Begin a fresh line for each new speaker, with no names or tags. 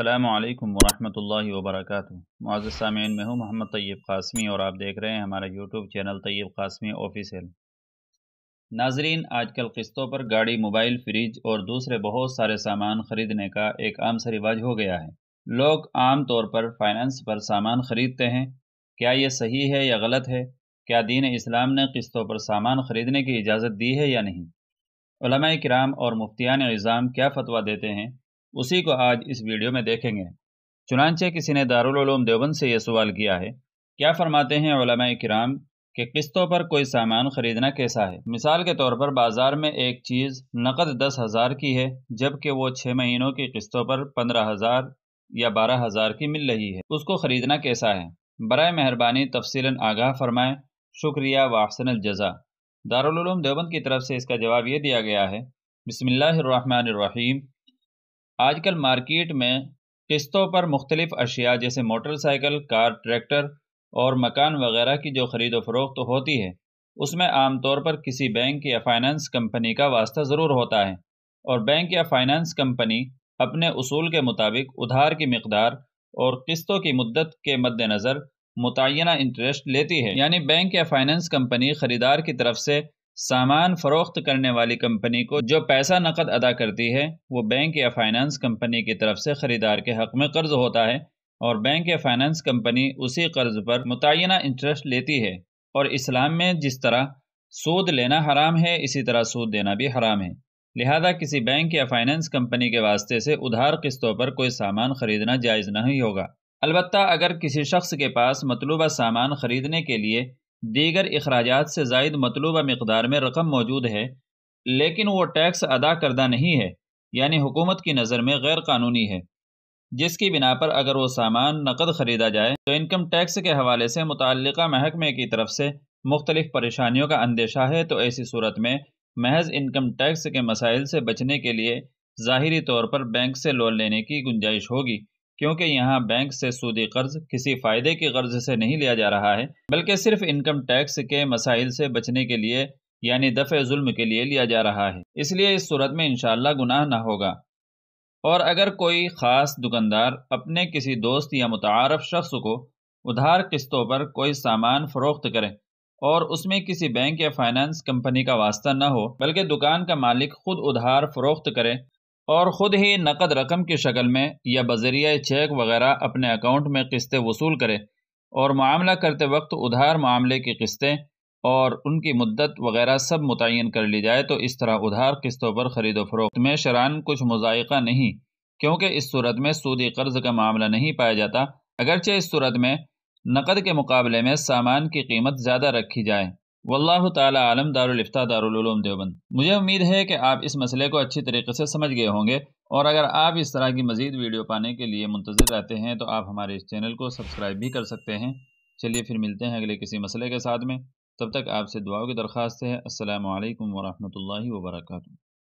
अल्लाम वरहमल वबरक मज़ सामीन में हूँ मोहम्मद तय्यब कासमी और आप देख रहे हैं हमारा YouTube channel Tayyab Qasmi official नाजरीन आजकल किस्तों पर गाड़ी मोबाइल फ्रिज और दूसरे बहुत सारे सामान ख़रीदने का एक आम सा रिवाज हो गया है लोग आम तौर पर फाइनेंस पर सामान ख़रीदते हैं क्या ये सही है या गलत है क्या दीन इस्लाम ने किस्तों पर सामान ख़रीदने की इजाज़त दी है या नहीं कराम और मुफ्तियान निज़ाम क्या फ़तवा देते हैं उसी को आज इस वीडियो में देखेंगे चुनानचे किसी ने दारुलूम देवबंद से यह सवाल किया है क्या फरमाते हैं ओलमा कराम कि किस्तों पर कोई सामान खरीदना कैसा है मिसाल के तौर पर बाजार में एक चीज़ नकद दस हज़ार की है जबकि वो छः महीनों की किस्तों पर पंद्रह हज़ार या बारह हज़ार की मिल रही है उसको ख़रीदना कैसा है बर मेहरबानी तफसी आगाह फरमाए शुक्रिया वासन जजा दारुलूम देवबंद की तरफ से इसका जवाब यह दिया गया है बसमीम आजकल मार्केट में किस्तों पर मुख्तलिफ अशिया जैसे मोटरसाइकिल कार ट्रैक्टर और मकान वगैरह की जो ख़रीद फरोख्त होती है उसमें आमतौर पर किसी बैंक या फाइनेंस कंपनी का वास्ता ज़रूर होता है और बैंक या फाइनेंस कंपनी अपने असूल के मुताबिक उधार की मकदार और किस्तों की मदत के मद्देनज़र मुतन इंटरेस्ट लेती है यानी बैंक या फाइनेंस कंपनी ख़रीदार की तरफ से सामान फरोख्त करने वाली कंपनी को जो पैसा नकद अदा करती है वो बैंक या फाइनेंस कंपनी की तरफ से ख़रीदार के हक़ में कर्ज़ होता है और बैंक या फाइनेंस कंपनी उसी कर्ज़ पर मुतना इंटरेस्ट लेती है और इस्लाम में जिस तरह सूद लेना हराम है इसी तरह सूद देना भी हराम है लिहाजा किसी बैंक या फाइनेंस कंपनी के वास्ते से उधार किस्तों पर कोई सामान खरीदना जायज़ नहीं होगा अलबत् अगर किसी शख्स के पास मतलूबा सामान खरीदने के लिए दीगर अखराज से जायद मतलूबा मकदार में रकम मौजूद है लेकिन वो टैक्स अदा करदा नहीं है यानी हुकूमत की नज़र में गैर कानूनी है जिसकी बिना पर अगर वो सामान नकद ख़रीदा जाए तो इनकम टैक्स के हवाले से मुतल महकमे की तरफ से मुख्तलिफ परेशानियों का अंदेशा है तो ऐसी सूरत में महज इनकम टैक्स के मसाइल से बचने के लिए ज़ाहरी तौर पर बैंक से लोन लेने की गुंजाइश होगी क्योंकि यहाँ बैंक से सूदी कर्ज किसी फायदे की कर्ज से नहीं लिया जा रहा है बल्कि सिर्फ इनकम टैक्स के मसाइल से बचने के लिए यानी दफे जुल्म के लिए लिया जा रहा है इसलिए इस सूरत में इनशाला गुनाह ना होगा और अगर कोई ख़ास दुकानदार अपने किसी दोस्त या मुतारफ शख्स को उधार किस्तों पर कोई सामान फरोख्त करें और उसमें किसी बैंक या फाइनेंस कंपनी का वास्ता न हो बल्कि दुकान का मालिक खुद उधार फरोख्त करे और ख़ुद ही नकद रकम की शक्ल में या बजरिया चेक वगैरह अपने अकाउंट में किस्तें वसूल करें और मामला करते वक्त उधार मामले की किस्तें और उनकी मुद्दत वगैरह सब मुतन कर ली जाए तो इस तरह उधार किस्तों पर खरीदो फरोख्त में शरान कुछ मुजायका नहीं क्योंकि इस सूरत में सूदी कर्ज का मामला नहीं पाया जाता अगरचे इस सूरत में नकद के मुकाबले में सामान की कीमत ज़्यादा रखी जाए वल्लाह ताला आलम दारुलफ्ता दारुलूम देवबंद मुझे उम्मीद है कि आप इस मसले को अच्छी तरीके से समझ गए होंगे और अगर आप इस तरह की मज़ीद वीडियो पाने के लिए मुंतज़र रहते हैं तो आप हमारे इस चैनल को सब्सक्राइब भी कर सकते हैं चलिए फिर मिलते हैं अगले किसी मसले के साथ में तब तक आपसे दुआओं की दरख्वास्त है असल वरहमल वर्का